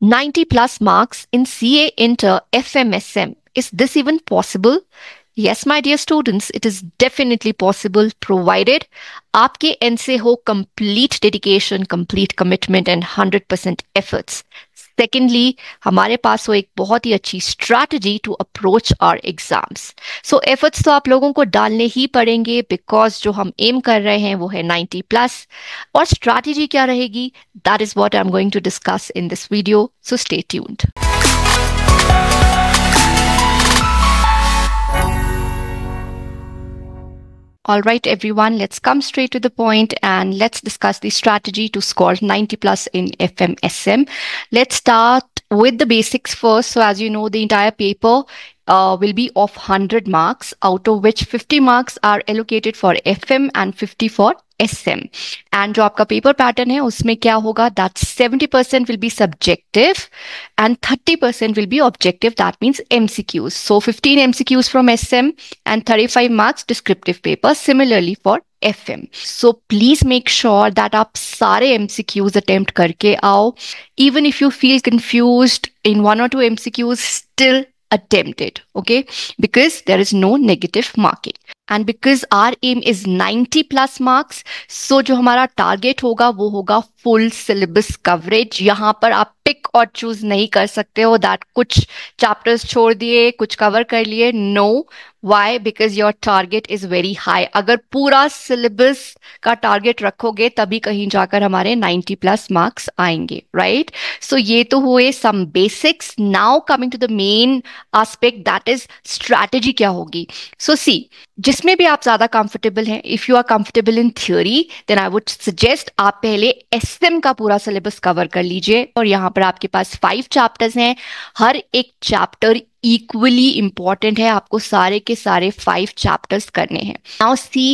90 plus marks in CA Inter FMSM. Is this even possible? Yes, my dear students, it is definitely possible provided आपके end हो complete dedication, complete commitment and 100% efforts. Secondly हमारे पास वो एक बहुत ही अच्छी strategy to approach our exams so efforts तो आप लोगों को डालने ही पड़ेंगे बिकॉज जो हम एम कर रहे हैं वो है नाइन्टी प्लस और स्ट्रैटेजी क्या रहेगी that is what I am going to discuss in this video so stay tuned All right, everyone, let's come straight to the point and let's discuss the strategy to score 90 plus in FMSM. Let's start with the basics first. So as you know, the entire paper uh, will be of 100 marks, out of which 50 marks are allocated for FM and 50 for SM. And jo aapka paper pattern hai, usme kya hoga? That 70% will be subjective and 30% will be objective. That means MCQs. So 15 MCQs from SM and 35 marks descriptive paper. Similarly for FM. So please make sure that aap sare MCQs attempt karke aao. Even if you feel confused in one or two MCQs, still attempted okay because there is no negative marking and because our aim is 90 plus marks so जो हमारा target होगा वो होगा full syllabus coverage यहाँ पर आप pick और choose नहीं कर सकते हो दैट कुछ चैप्टर्स छोड़ दिए कुछ कवर कर लिए no no, why because your target is very high अगर पूरा सिलेबस का टारगेट रखोगे तभी कहीं जाकर हमारे 90 प्लस मार्क्स आएंगे राइट सो ये तो हुए some basics now coming to the main aspect that is strategy क्या होगी सो सी जिसमें भी आप ज्यादा कंफर्टेबल हैं if you are comfortable in theory then I would suggest आप पहले एस एम का पूरा सिलेबस कवर कर लीजिए और यहाँ पर आपके पास फाइव चैप्टर्स हैं हर एक चैप्टर इक्वली इंपॉर्टेंट है आपको सारे के सारे फाइव चैप्टर्स करने हैं नाउ सी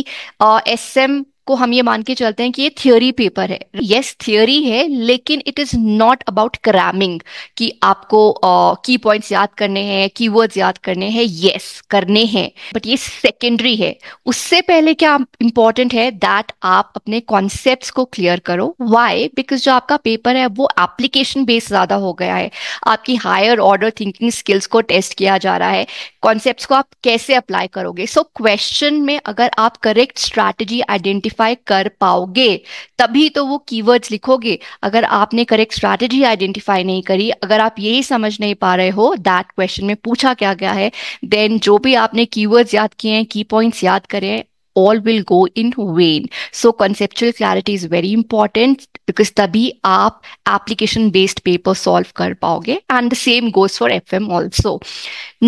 एस एम को हम ये मान के चलते हैं कि ये थियोरी पेपर है यस yes, थियोरी है लेकिन it is not about cramming कि आपको की uh, पॉइंट्स याद करने हैं की याद करने हैं यस yes, करने हैं बट ये सेकेंडरी है उससे पहले क्या इंपॉर्टेंट है दैट आप अपने कॉन्सेप्ट को क्लियर करो वाई बिकॉज जो आपका पेपर है वो एप्लीकेशन बेस्ड ज्यादा हो गया है आपकी हायर ऑर्डर थिंकिंग स्किल्स को टेस्ट किया जा रहा है कॉन्सेप्ट को आप कैसे अप्लाई करोगे सो so, क्वेश्चन में अगर आप करेक्ट स्ट्रैटेजी आइडेंटिफाई आइडेंटिफाई कर पाओगे तभी तो वो कीवर्ड्स लिखोगे अगर आपने करेक्ट स्ट्रैटेजी आइडेंटिफाई नहीं करी अगर आप यही समझ नहीं पा रहे हो दैट क्वेश्चन में पूछा क्या गया है देन जो भी आपने कीवर्ड्स याद किए हैं की पॉइंट्स याद करें all will go in vain. So conceptual clarity is very important because तभी आप application based paper solve कर पाओगे and the same goes for FM also.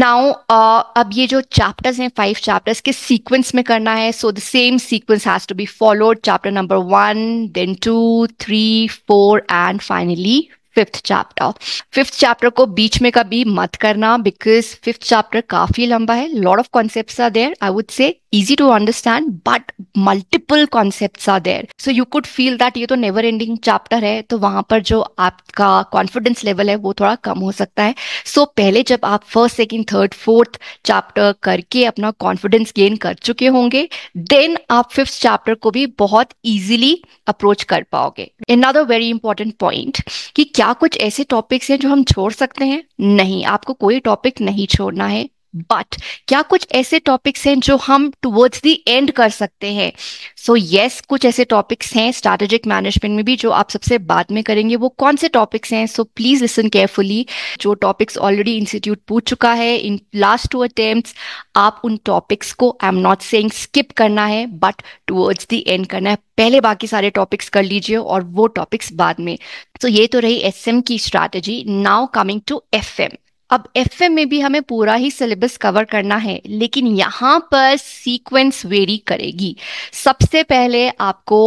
Now uh, अब ये जो chapters हैं five chapters के sequence में करना है so the same sequence has to be followed chapter number one then two three four and finally fifth chapter fifth chapter को बीच में कभी मत करना बिकॉज फिफ्थ चैप्टर काफी लंबा है lot of concepts are there I would say easy to understand but multiple concepts are there so you could feel that ये तो नेवर एंडिंग चैप्टर है तो वहां पर जो आपका कॉन्फिडेंस लेवल है वो थोड़ा कम हो सकता है सो so, पहले जब आप first second third fourth chapter करके अपना कॉन्फिडेंस गेन कर चुके होंगे देन आप फिफ्थ चैप्टर को भी बहुत इजिली अप्रोच कर पाओगे इन वेरी इंपॉर्टेंट पॉइंट कि क्या क्या कुछ ऐसे टॉपिक्स हैं जो हम छोड़ सकते हैं नहीं आपको कोई टॉपिक नहीं छोड़ना है बट क्या कुछ ऐसे टॉपिक्स हैं जो हम टूवर्ड्स दी एंड कर सकते हैं सो so, यस yes, कुछ ऐसे टॉपिक्स हैं स्ट्रैटेजिक मैनेजमेंट में भी जो आप सबसे बाद में करेंगे वो कौन से टॉपिक्स हैं सो प्लीज लिसन केयरफुली जो टॉपिक्स ऑलरेडी इंस्टीट्यूट पूछ चुका है इन लास्ट टू अटेम्प्ट आप उन टॉपिक्स को I am not saying skip करना है बट टुवर्ड्स दी एंड करना है पहले बाकी सारे टॉपिक्स कर लीजिए और वो टॉपिक्स बाद में तो so, ये तो रही एस की strategy now coming to F M अब एफ में भी हमें पूरा ही सिलेबस कवर करना है लेकिन यहाँ पर सीक्वेंस वेरी करेगी सबसे पहले आपको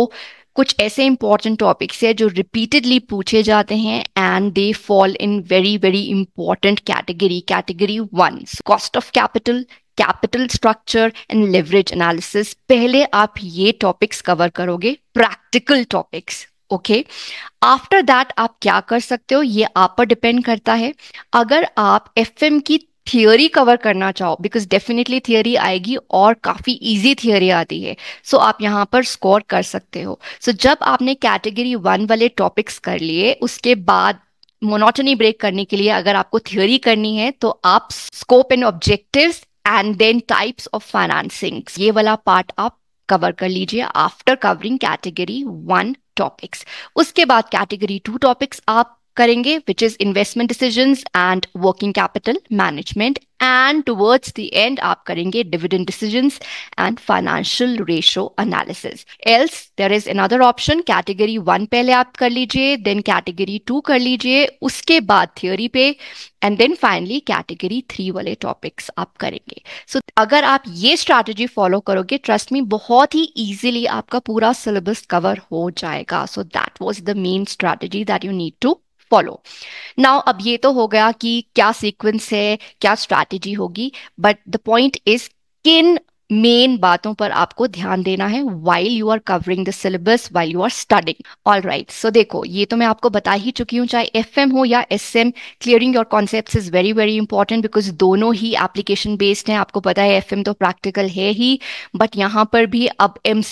कुछ ऐसे इंपॉर्टेंट टॉपिक्स है जो रिपीटेडली पूछे जाते हैं and they fall in very very important category category one cost of capital capital structure and leverage analysis पहले आप ये टॉपिक्स कवर करोगे practical topics okay after that आप क्या कर सकते हो ये आप पर डिपेंड करता है अगर आप एफ की थियोरी कवर करना चाहो बिकॉज डेफिनेटली थियोरी आएगी और काफ़ी इजी थियोरी आती है सो so, आप यहाँ पर स्कोर कर सकते हो सो so, जब आपने कैटेगरी वन वाले टॉपिक्स कर लिए उसके बाद मोनोटनी ब्रेक करने के लिए अगर आपको थियोरी करनी है तो आप scope and objectives and then types of financing ये वाला पार्ट आप कवर कर लीजिए after covering category one topics उसके बाद कैटेगरी टू टॉपिक्स आप करेंगे which is investment decision and working capital management and towards the end आप करेंगे dividend decision and financial ratio analysis else there is another option category one पहले आप कर लीजिए देन कैटेगरी टू कर लीजिए उसके बाद थियोरी पे and then finally category three वाले टॉपिक्स आप करेंगे सो so, अगर आप ये स्ट्रैटेजी फॉलो करोगे ट्रस्ट में बहुत ही ईजिली आपका पूरा सिलेबस कवर हो जाएगा so that was the main strategy that you need to follow now अब ये तो हो गया कि क्या सीक्वेंस है क्या स्ट्रैटेजी होगी बट द पॉइंट इज किन मेन बातों पर आपको ध्यान देना है while you are covering the syllabus while you are studying all right so देखो ये तो मैं आपको बता ही चुकी हूँ चाहे एफ हो या S M clearing your concept is very very important because दोनों ही एप्लीकेशन बेस्ड हैं आपको पता है एफ तो प्रैक्टिकल है ही बट यहाँ पर भी अब एम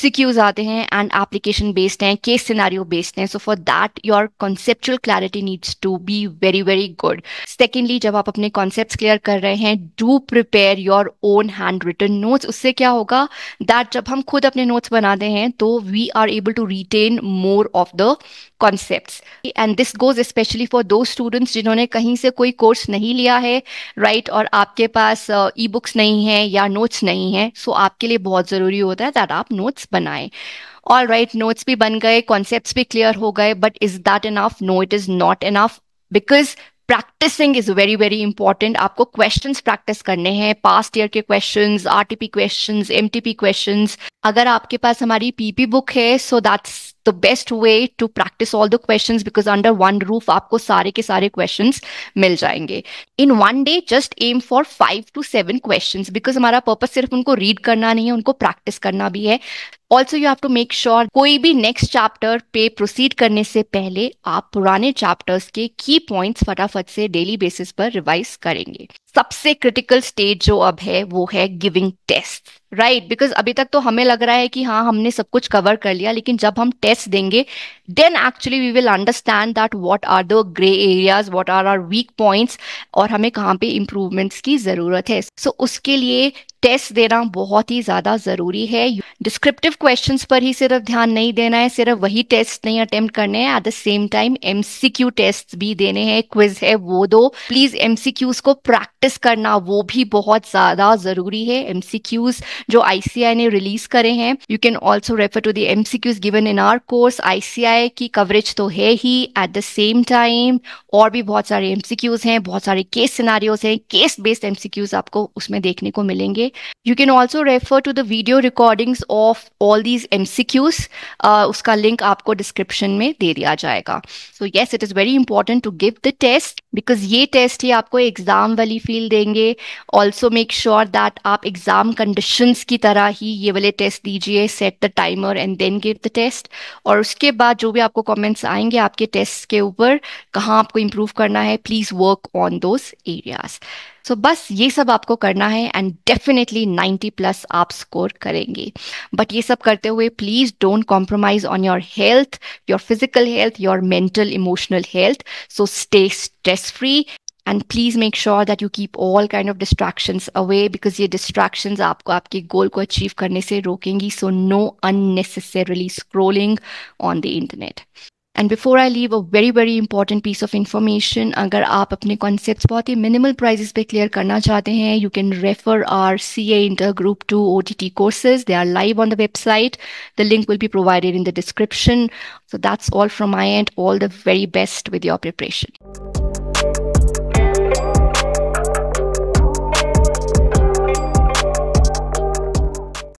आते हैं एंड एप्लीकेशन बेस्ड हैं केस सिनारियो बेस्ड हैं so for that your conceptual clarity needs to be very very good secondly जब आप अपने कॉन्सेप्ट क्लियर कर रहे हैं do prepare your own handwritten notes उससे उससे क्या होगा दैट जब हम खुद अपने नोट्स बनाते हैं तो we are able to retain more of the concept and this goes specially for those students जिन्होंने कहीं से कोई कोर्स नहीं लिया है राइट right? और आपके पास ई uh, बुक्स नहीं है या नोट्स नहीं है सो so आपके लिए बहुत ज़रूरी होता है दैट आप नोट्स बनाएं ऑल राइट नोट्स भी बन गए कॉन्सेप्ट भी क्लियर हो गए but is that enough no it is not enough because practising is very very important आपको क्वेश्चंस प्रैक्टिस करने हैं पास्ट ईयर के questions RTP questions MTP questions अगर आपके पास हमारी पीपी बुक है so that's the best way to practice all the question because under one roof आपको सारे के सारे क्वेश्चन मिल जाएंगे in one day just aim for five to seven question because हमारा पर्पज सिर्फ उनको रीड करना नहीं है उनको प्रैक्टिस करना भी है also you have to make sure कोई भी नेक्स्ट चैप्टर पे प्रोसीड करने से पहले आप पुराने चैप्टर्स के की पॉइंट्स फटाफट से डेली बेसिस पर रिवाइज करेंगे सबसे क्रिटिकल स्टेज जो अब है वो है giving test right right, because अभी तक तो हमें लग रहा है कि हाँ हमने सब कुछ कवर कर लिया लेकिन जब हम टेस्ट देंगे then actually we will understand that what are the grey areas what are are weak points और हमें कहाँ पे इम्प्रूवमेंट्स की ज़रूरत है सो so, उसके लिए टेस्ट देना बहुत ही ज़्यादा ज़रूरी है डिस्क्रिप्टिव क्वेश्चन पर ही सिर्फ ध्यान नहीं देना है सिर्फ वही टेस्ट नहीं अटेम्प्ट करने हैं at the same time um test भी देने हैं क्विज है वो दो प्लीज़ एम को प्रैक्टिस करना वो भी बहुत ज़्यादा ज़रूरी है एम जो आई ने रिलीज करे हैं you can also refer to the um given in our course आई की कवरेज तो है ही एट द सेम टाइम और भी बहुत सारे एम हैं बहुत सारे केस सिनारियोज हैं केस बेस्ड एम आपको उसमें देखने को मिलेंगे you can also refer to the video recordings of all these um उसका लिंक आपको डिस्क्रिप्शन में दे दिया जाएगा so yes it is very important to give the test because ये टेस्ट ही आपको एग्जाम वाली फील देंगे ऑल्सो मेक श्योर दैट आप एग्जाम कंडीशन की तरह ही ये वाले टेस्ट दीजिए set the timer and then give the test और उसके बाद जो भी आपको कॉमेंट्स आएंगे आपके टेस्ट के ऊपर कहाँ आपको इम्प्रूव करना है please work on those areas so so, बस ये सब आपको करना है एंड डेफिनेटली 90 प्लस आप स्कोर करेंगे बट ये सब करते हुए please don't compromise on your health your physical health your mental emotional health so stay stress free and please make sure that you keep all kind of distraction away because ये distraction आपको आपके goal को achieve करने से रोकेंगी so no unnecessarily scrolling on the internet and before I leave a very very important piece of information अगर आप अपने कॉन्सेप्ट बहुत ही मिनिमल प्राइजेस पे क्लियर करना चाहते हैं you can refer our C A inter group two O T T courses they are live on the website the link will be provided in the description so that's all from I and all the very best with your preparation